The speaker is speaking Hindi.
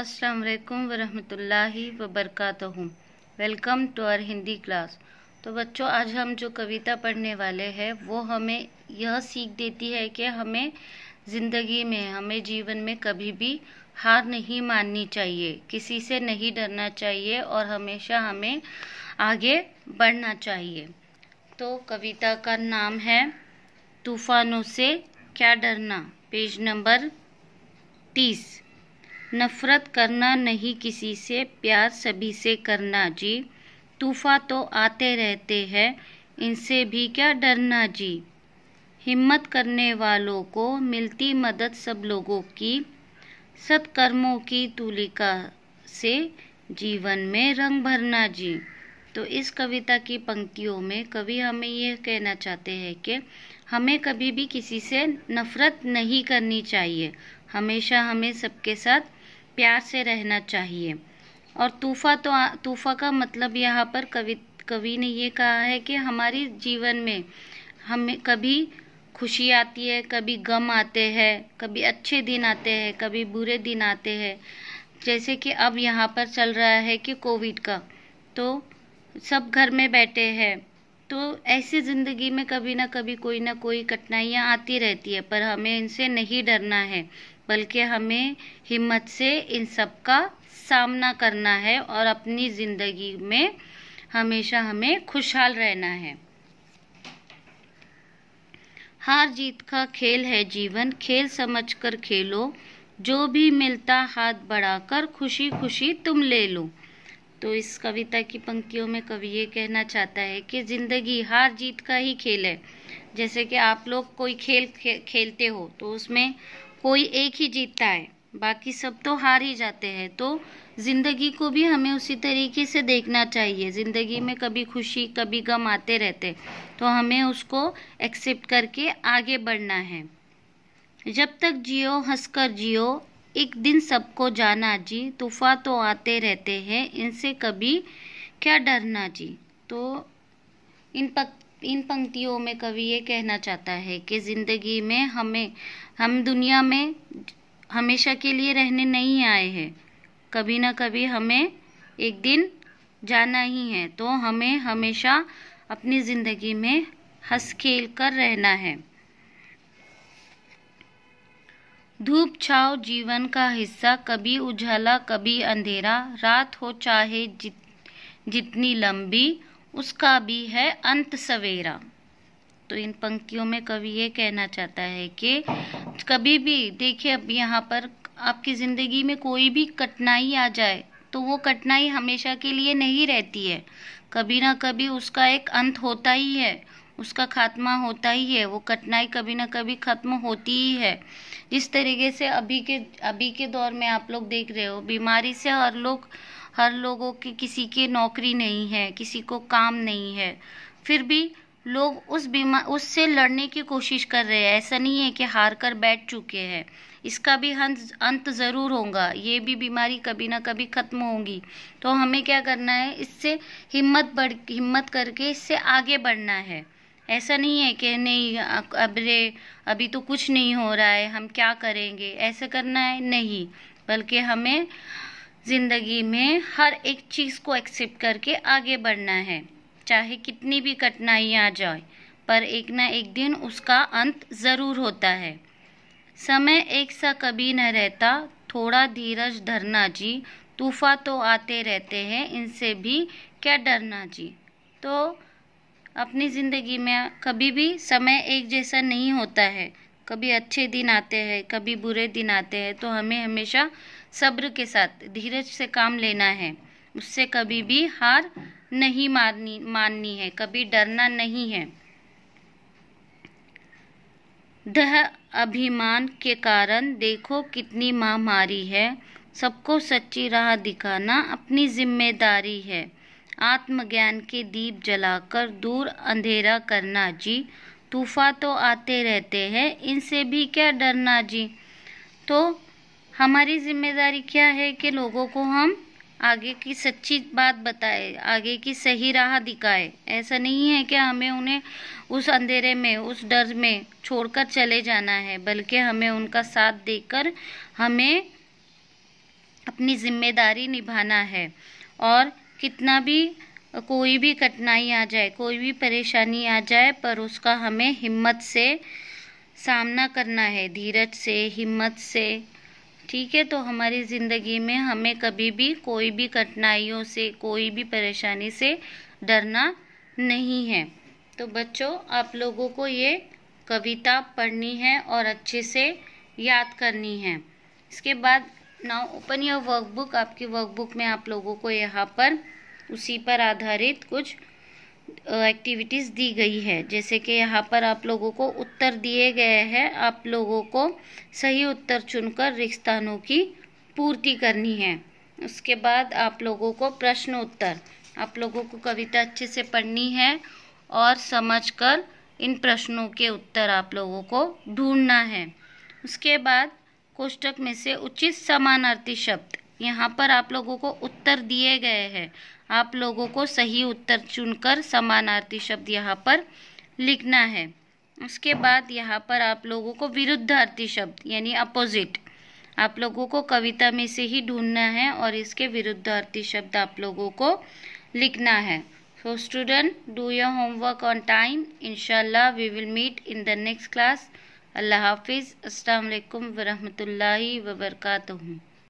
असलकम वालेकुम वबरकता हूँ welcome to our Hindi class तो बच्चों आज हम जो कविता पढ़ने वाले हैं वो हमें यह सीख देती है कि हमें ज़िंदगी में हमें जीवन में कभी भी हार नहीं माननी चाहिए किसी से नहीं डरना चाहिए और हमेशा हमें आगे बढ़ना चाहिए तो कविता का नाम है तूफ़ानों से क्या डरना पेज नंबर तीस नफ़रत करना नहीं किसी से प्यार सभी से करना जी तूफ़ा तो आते रहते हैं इनसे भी क्या डरना जी हिम्मत करने वालों को मिलती मदद सब लोगों की सत्कर्मों की तुलिका से जीवन में रंग भरना जी तो इस कविता की पंक्तियों में कवि हमें यह कहना चाहते हैं कि हमें कभी भी किसी से नफ़रत नहीं करनी चाहिए हमेशा हमें सबके साथ प्यार से रहना चाहिए और तूफ़ा तो तूफ़ा का मतलब यहाँ पर कवि कवि ने ये कहा है कि हमारी जीवन में हमें कभी खुशी आती है कभी गम आते हैं कभी अच्छे दिन आते हैं कभी बुरे दिन आते हैं जैसे कि अब यहाँ पर चल रहा है कि कोविड का तो सब घर में बैठे हैं तो ऐसी ज़िंदगी में कभी ना कभी कोई ना कोई कठिनाइयाँ आती रहती है पर हमें इनसे नहीं डरना है बल्कि हमें हिम्मत से इन सब का सामना करना है और अपनी ज़िंदगी में हमेशा हमें खुशहाल रहना है हार जीत का खेल है जीवन खेल समझकर खेलो जो भी मिलता हाथ बढ़ाकर खुशी खुशी तुम ले लो तो इस कविता की पंक्तियों में कवि ये कहना चाहता है कि ज़िंदगी हार जीत का ही खेल है जैसे कि आप लोग कोई खेल खे, खेलते हो तो उसमें कोई एक ही जीतता है बाकी सब तो हार ही जाते हैं तो ज़िंदगी को भी हमें उसी तरीके से देखना चाहिए ज़िंदगी में कभी खुशी कभी गम आते रहते तो हमें उसको एक्सेप्ट करके आगे बढ़ना है जब तक जियो हंसकर जियो एक दिन सबको जाना जी तूफ़ा तो आते रहते हैं इनसे कभी क्या डरना जी तो इन पक इन पंक्तियों में कवि ये कहना चाहता है कि ज़िंदगी में हमें हम दुनिया में हमेशा के लिए रहने नहीं आए हैं कभी ना कभी हमें एक दिन जाना ही है तो हमें हमेशा अपनी ज़िंदगी में हंस खेल कर रहना है धूप छाव जीवन का हिस्सा कभी उजाला कभी अंधेरा रात हो चाहे जित, जितनी लंबी उसका भी है अंत सवेरा तो इन पंक्तियों में कवि ये कहना चाहता है कि कभी भी देखिए अब यहाँ पर आपकी ज़िंदगी में कोई भी कठिनाई आ जाए तो वो कठिनाई हमेशा के लिए नहीं रहती है कभी ना कभी उसका एक अंत होता ही है उसका खात्मा होता ही है वो कठिनाई कभी ना कभी ख़त्म होती ही है जिस तरीके से अभी के अभी के दौर में आप लोग देख रहे हो बीमारी से हर लोग हर लोगों की किसी की नौकरी नहीं है किसी को काम नहीं है फिर भी लोग उस बीमा उससे लड़ने की कोशिश कर रहे हैं ऐसा नहीं है कि हार कर बैठ चुके हैं इसका भी अंत अंत ज़रूर होगा ये भी बीमारी कभी ना कभी ख़त्म होगी तो हमें क्या करना है इससे हिम्मत बढ़ हिम्मत करके इससे आगे बढ़ना है ऐसा नहीं है कि नहीं अब रे अभी तो कुछ नहीं हो रहा है हम क्या करेंगे ऐसा करना है नहीं बल्कि हमें ज़िंदगी में हर एक चीज़ को एक्सेप्ट करके आगे बढ़ना है चाहे कितनी भी कठिनाइयाँ आ जाए पर एक ना एक दिन उसका अंत ज़रूर होता है समय एक सा कभी न रहता थोड़ा धीरज धरना जी तूफ़ा तो आते रहते हैं इनसे भी क्या डरना जी तो अपनी ज़िंदगी में कभी भी समय एक जैसा नहीं होता है कभी अच्छे दिन आते हैं कभी बुरे दिन आते हैं तो हमें हमेशा सब्र के साथ धीरज से काम लेना है उससे कभी भी हार नहीं मारनी माननी है कभी डरना नहीं है दह अभिमान के कारण देखो कितनी महामारी है सबको सच्ची राह दिखाना अपनी जिम्मेदारी है आत्मज्ञान के दीप जलाकर दूर अंधेरा करना जी तूफा तो आते रहते हैं इनसे भी क्या डरना जी तो हमारी जिम्मेदारी क्या है कि लोगों को हम आगे की सच्ची बात बताए आगे की सही राह दिखाए ऐसा नहीं है कि हमें उन्हें उस अंधेरे में उस डर में छोड़कर चले जाना है बल्कि हमें उनका साथ देकर हमें अपनी जिम्मेदारी निभाना है और कितना भी कोई भी कठिनाई आ जाए कोई भी परेशानी आ जाए पर उसका हमें हिम्मत से सामना करना है धीरज से हिम्मत से ठीक है तो हमारी ज़िंदगी में हमें कभी भी कोई भी कठिनाइयों से कोई भी परेशानी से डरना नहीं है तो बच्चों आप लोगों को ये कविता पढ़नी है और अच्छे से याद करनी है इसके बाद नाउ ओपन योर वर्कबुक आपकी वर्कबुक में आप लोगों को यहाँ पर उसी पर आधारित कुछ एक्टिविटीज़ दी गई है जैसे कि यहाँ पर आप लोगों को उत्तर दिए गए हैं आप लोगों को सही उत्तर चुनकर रिक्तानों की पूर्ति करनी है उसके बाद आप लोगों को प्रश्न उत्तर आप लोगों को कविता अच्छे से पढ़नी है और समझकर इन प्रश्नों के उत्तर आप लोगों को ढूंढना है उसके बाद कोष्टक में से उचित समानार्थी शब्द यहाँ पर आप लोगों को उत्तर दिए गए हैं आप लोगों को सही उत्तर चुनकर समानार्थी शब्द यहाँ पर लिखना है उसके बाद यहाँ पर आप लोगों को विरुद्धार्थी शब्द यानी अपोजिट आप लोगों को कविता में से ही ढूंढना है और इसके विरुद्धार्थी शब्द आप लोगों को लिखना है so student do your homework on time इनशाला we will meet in the next class अल्लाह हाफिज़ अस्सलाम वालेकुम वरहमतुल्लाहि वबरकातुहू